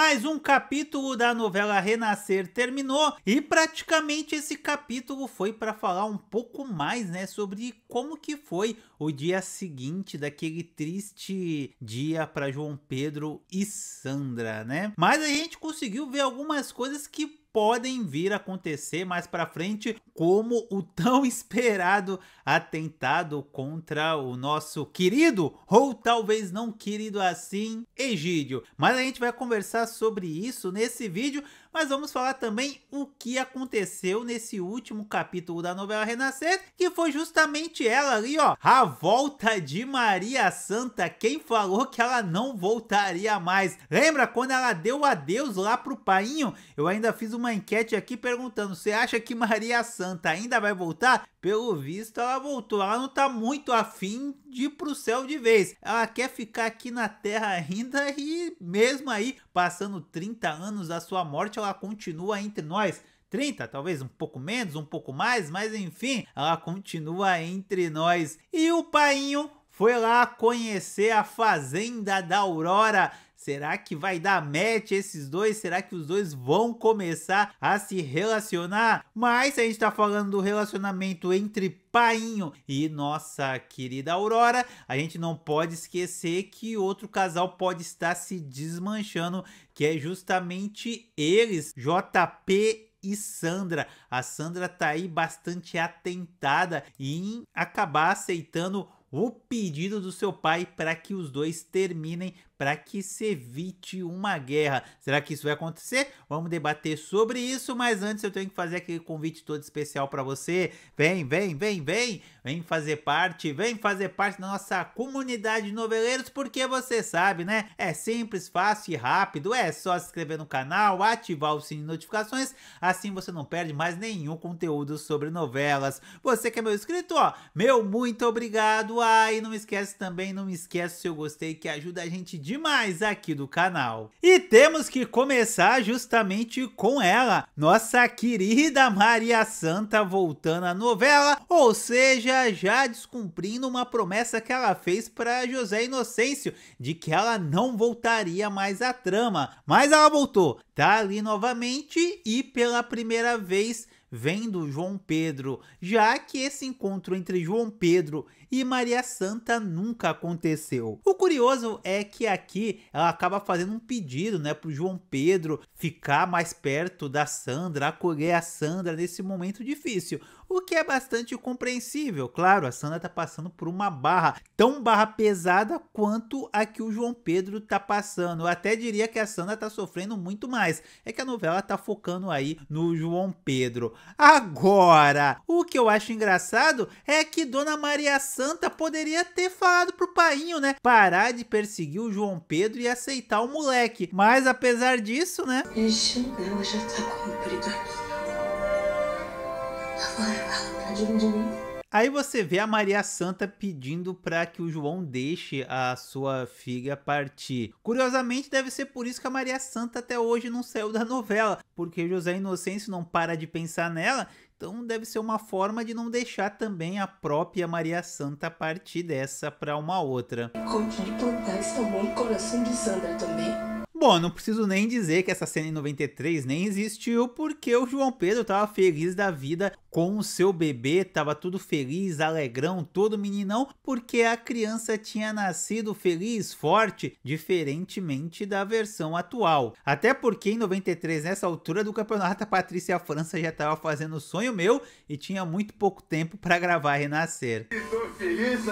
mais um capítulo da novela Renascer terminou e praticamente esse capítulo foi para falar um pouco mais, né, sobre como que foi o dia seguinte daquele triste dia para João Pedro e Sandra, né? Mas a gente conseguiu ver algumas coisas que podem vir a acontecer mais para frente, como o tão esperado atentado contra o nosso querido, ou talvez não querido assim, Egídio. Mas a gente vai conversar sobre isso nesse vídeo, mas vamos falar também o que aconteceu nesse último capítulo da novela Renascer, que foi justamente ela ali, ó, a volta de Maria Santa, quem falou que ela não voltaria mais. Lembra quando ela deu adeus lá pro painho? Eu ainda fiz uma enquete aqui perguntando, você acha que Maria Santa ainda vai voltar? Pelo visto, ela voltou. Ela não tá muito afim de ir pro céu de vez. Ela quer ficar aqui na Terra ainda e mesmo aí, passando 30 anos da sua morte, ela continua entre nós. 30, talvez um pouco menos, um pouco mais, mas enfim, ela continua entre nós. E o painho foi lá conhecer a fazenda da Aurora Será que vai dar match esses dois? Será que os dois vão começar a se relacionar? Mas a gente tá falando do relacionamento entre Painho e nossa querida Aurora, a gente não pode esquecer que outro casal pode estar se desmanchando, que é justamente eles, JP e Sandra. A Sandra tá aí bastante atentada em acabar aceitando o pedido do seu pai para que os dois terminem para que se evite uma guerra. Será que isso vai acontecer? Vamos debater sobre isso, mas antes eu tenho que fazer aquele convite todo especial para você. Vem, vem, vem, vem, vem fazer parte, vem fazer parte da nossa comunidade de noveleiros, porque você sabe, né? É simples, fácil e rápido. É só se inscrever no canal, ativar o sininho de notificações, assim você não perde mais nenhum conteúdo sobre novelas. Você que é meu inscrito, ó, meu muito obrigado. Ah, e não esquece também, não esquece o seu gostei que ajuda a gente de demais aqui do canal. E temos que começar justamente com ela, nossa querida Maria Santa voltando à novela, ou seja, já descumprindo uma promessa que ela fez para José Inocêncio, de que ela não voltaria mais à trama. Mas ela voltou, tá ali novamente e pela primeira vez vendo João Pedro, já que esse encontro entre João Pedro e Maria Santa nunca aconteceu. O curioso é que aqui ela acaba fazendo um pedido, né, o João Pedro ficar mais perto da Sandra, acolher a Sandra nesse momento difícil o que é bastante compreensível. Claro, a Sandra está passando por uma barra tão barra pesada quanto a que o João Pedro está passando. Eu até diria que a Sandra está sofrendo muito mais. É que a novela está focando aí no João Pedro. Agora, o que eu acho engraçado é que Dona Maria Santa poderia ter falado pro painho, né? Parar de perseguir o João Pedro e aceitar o moleque. Mas apesar disso, né? já tá cumprido aqui. Aí você vê a Maria Santa pedindo para que o João deixe a sua filha partir. Curiosamente, deve ser por isso que a Maria Santa até hoje não saiu da novela, porque José Inocêncio não para de pensar nela, então deve ser uma forma de não deixar também a própria Maria Santa partir dessa para uma outra. Contigo plantar está bom coração de Sandra também. Bom, não preciso nem dizer que essa cena em 93 nem existiu, porque o João Pedro estava feliz da vida com o seu bebê, estava tudo feliz, alegrão, todo meninão, porque a criança tinha nascido feliz, forte, diferentemente da versão atual. Até porque em 93, nessa altura do campeonato, a Patrícia França já estava fazendo Sonho Meu e tinha muito pouco tempo para gravar Renascer isso,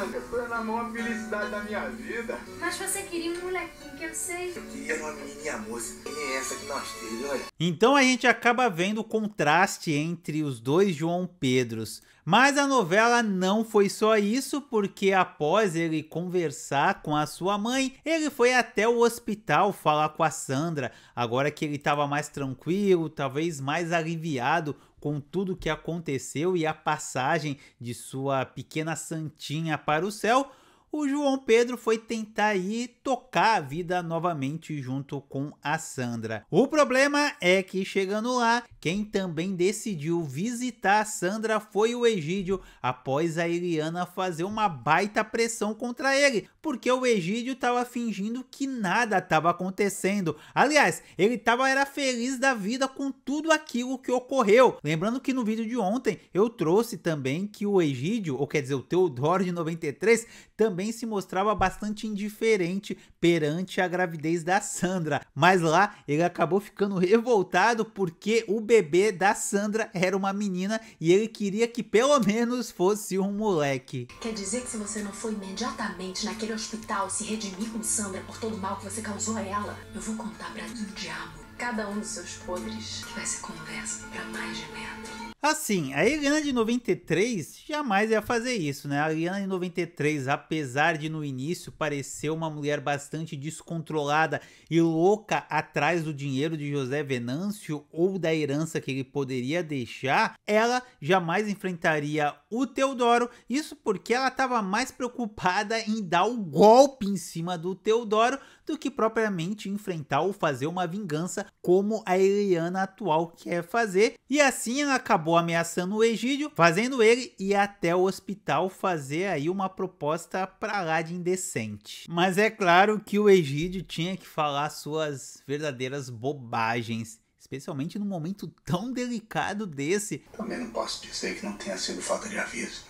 na maior felicidade da minha vida. Mas você queria um molequinho que eu sei. Eu queria uma moça, que nem essa que nós temos, olha. Então a gente acaba vendo o contraste entre os dois João Pedros. Mas a novela não foi só isso, porque após ele conversar com a sua mãe, ele foi até o hospital falar com a Sandra. Agora que ele estava mais tranquilo, talvez mais aliviado com tudo que aconteceu e a passagem de sua pequena santinha para o céu, o João Pedro foi tentar ir tocar a vida novamente junto com a Sandra. O problema é que chegando lá, quem também decidiu visitar a Sandra foi o Egídio, após a Eliana fazer uma baita pressão contra ele, porque o Egídio estava fingindo que nada estava acontecendo. Aliás, ele estava era feliz da vida com tudo aquilo que ocorreu. Lembrando que no vídeo de ontem eu trouxe também que o Egídio, ou quer dizer, o Teodoro de 93, também também se mostrava bastante indiferente perante a gravidez da Sandra, mas lá ele acabou ficando revoltado porque o bebê da Sandra era uma menina e ele queria que pelo menos fosse um moleque. Quer dizer que se você não for imediatamente naquele hospital se redimir com Sandra por todo o mal que você causou a ela, eu vou contar pra diabo cada um dos seus podres, que vai ser conversa para mais de metro. Assim, a Eliana de 93 jamais ia fazer isso, né? A Eliana de 93, apesar de no início parecer uma mulher bastante descontrolada e louca atrás do dinheiro de José Venâncio ou da herança que ele poderia deixar, ela jamais enfrentaria o Teodoro. Isso porque ela estava mais preocupada em dar o um golpe em cima do Teodoro do que propriamente enfrentar ou fazer uma vingança como a Eliana atual quer fazer. E assim ela acabou ameaçando o Egídio, fazendo ele ir até o hospital fazer aí uma proposta pra lá de indecente. Mas é claro que o Egídio tinha que falar suas verdadeiras bobagens especialmente num momento tão delicado desse. Também não posso dizer que não tenha sido falta de aviso.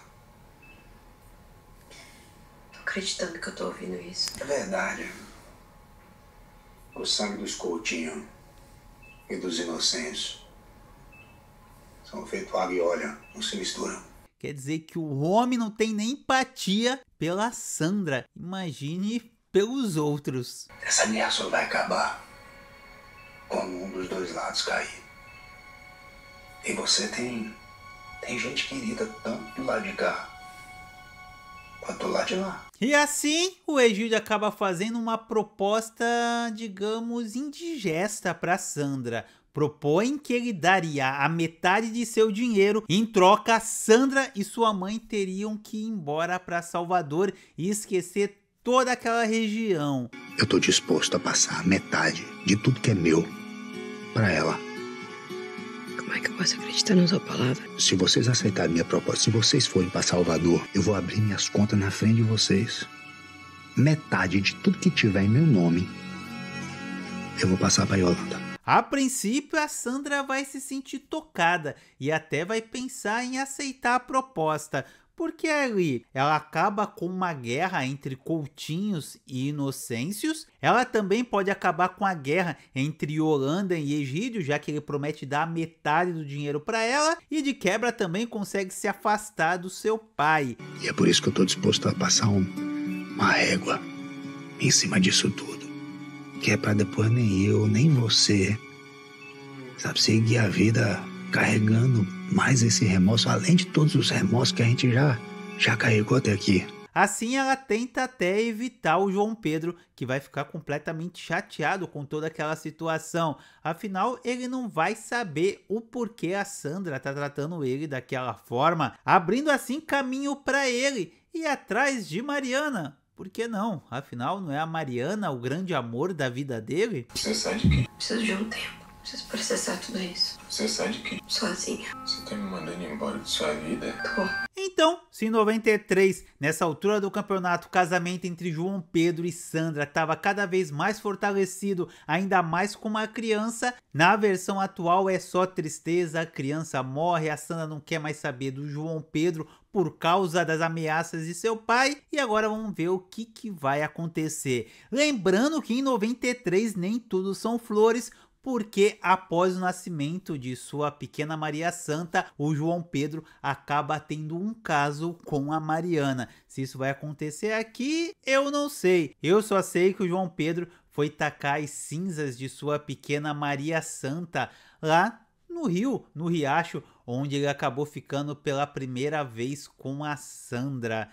Tô acreditando que eu tô ouvindo isso. É verdade o sangue dos Coutinho e dos inocentes são feito água e óleo, não se misturam. Quer dizer que o homem não tem nem empatia pela Sandra. Imagine pelos outros. Essa guerra só vai acabar quando um dos dois lados cair. E você tem. tem gente querida tanto do lado de cá quanto do lado de lá. E assim, o Egídio acaba fazendo uma proposta, digamos, indigesta para Sandra, propõe que ele daria a metade de seu dinheiro. Em troca, Sandra e sua mãe teriam que ir embora para Salvador e esquecer toda aquela região. Eu estou disposto a passar metade de tudo que é meu para ela. Como é que eu posso acreditar na sua palavra? Se vocês aceitarem minha proposta, se vocês forem para Salvador, eu vou abrir minhas contas na frente de vocês. Metade de tudo que tiver em meu nome, eu vou passar para Yolanda. A princípio, a Sandra vai se sentir tocada e até vai pensar em aceitar a proposta, porque ali ela acaba com uma guerra entre Coutinhos e Inocêncios. Ela também pode acabar com a guerra entre Holanda e Egídio, já que ele promete dar metade do dinheiro para ela, e de quebra também consegue se afastar do seu pai. E é por isso que eu estou disposto a passar um, uma régua em cima disso tudo, que é para depois nem eu, nem você, sabe, seguir a vida carregando mais esse remorso, além de todos os remorsos que a gente já, já carregou até aqui. Assim, ela tenta até evitar o João Pedro, que vai ficar completamente chateado com toda aquela situação. Afinal, ele não vai saber o porquê a Sandra tá tratando ele daquela forma, abrindo assim caminho para ele e atrás de Mariana. Por que não? Afinal, não é a Mariana o grande amor da vida dele? Precisa de quê? Preciso de um tempo. Preciso processar tudo isso. Processar de quem? Sozinha. Você tá me mandando embora de sua vida? Tô. Então, se em 93, nessa altura do campeonato, o casamento entre João Pedro e Sandra estava cada vez mais fortalecido, ainda mais com uma criança, na versão atual é só tristeza, a criança morre, a Sandra não quer mais saber do João Pedro por causa das ameaças de seu pai. E agora vamos ver o que, que vai acontecer. Lembrando que em 93 nem tudo são flores porque após o nascimento de sua pequena Maria Santa, o João Pedro acaba tendo um caso com a Mariana. Se isso vai acontecer aqui, eu não sei. Eu só sei que o João Pedro foi tacar as cinzas de sua pequena Maria Santa lá no rio, no riacho, onde ele acabou ficando pela primeira vez com a Sandra.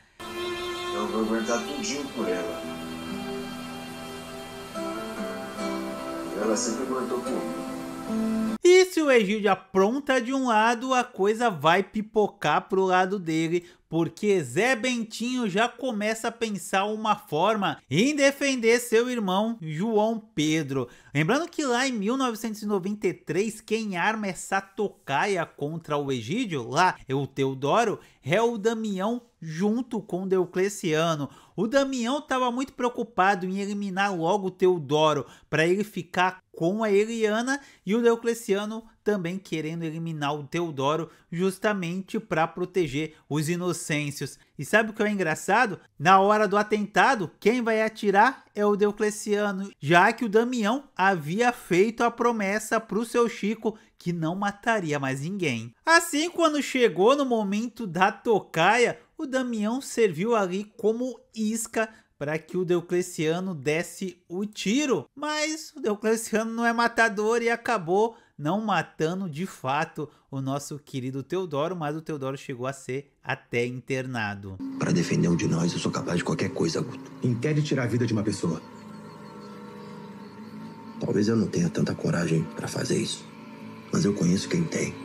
Eu vou aguentar tudinho por ela. Ela sempre aguentou comigo. E se o Egídio apronta de um lado, a coisa vai pipocar pro lado dele, porque Zé Bentinho já começa a pensar uma forma em defender seu irmão João Pedro. Lembrando que lá em 1993, quem arma essa tocaia contra o Egídio, lá, é o Teodoro, é o Damião junto com Deucleciano, O Damião estava muito preocupado em eliminar logo Teodoro para ele ficar com a Eliana e o Deucleciano também querendo eliminar o Teodoro justamente para proteger os inocêncios. E sabe o que é engraçado? Na hora do atentado, quem vai atirar é o Deucleciano, já que o Damião havia feito a promessa para o seu Chico que não mataria mais ninguém. Assim, quando chegou no momento da tocaia, o Damião serviu ali como isca para que o Diocleciano desse o tiro, mas o Diocleciano não é matador e acabou não matando de fato o nosso querido Teodoro, mas o Teodoro chegou a ser até internado. Para defender um de nós, eu sou capaz de qualquer coisa, Guto. Impede tirar a vida de uma pessoa. Talvez eu não tenha tanta coragem para fazer isso, mas eu conheço quem tem.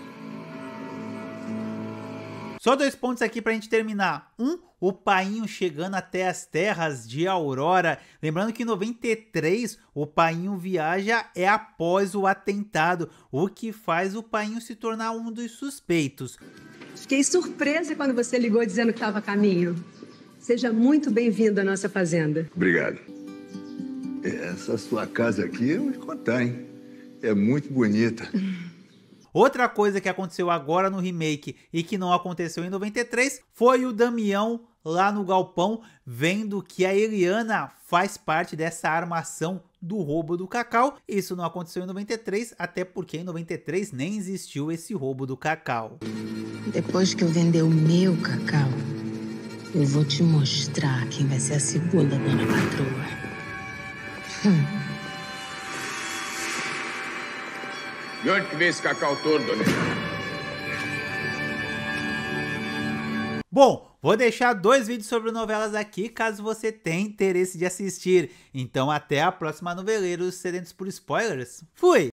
Só dois pontos aqui pra gente terminar. Um, o Painho chegando até as terras de Aurora. Lembrando que em 93 o Painho viaja é após o atentado, o que faz o Painho se tornar um dos suspeitos. Fiquei surpresa quando você ligou dizendo que estava a caminho. Seja muito bem-vindo à nossa fazenda. Obrigado. Essa sua casa aqui, eu vou contar, hein? É muito bonita. Outra coisa que aconteceu agora no remake e que não aconteceu em 93 foi o Damião lá no galpão vendo que a Eliana faz parte dessa armação do roubo do cacau. Isso não aconteceu em 93, até porque em 93 nem existiu esse roubo do cacau. Depois que eu vender o meu cacau, eu vou te mostrar quem vai ser a segunda dona patroa. Hum. vem esse Cacau todo, né? Bom, vou deixar dois vídeos sobre novelas aqui caso você tenha interesse de assistir. Então até a próxima Noveleiros Sedentos por Spoilers. Fui!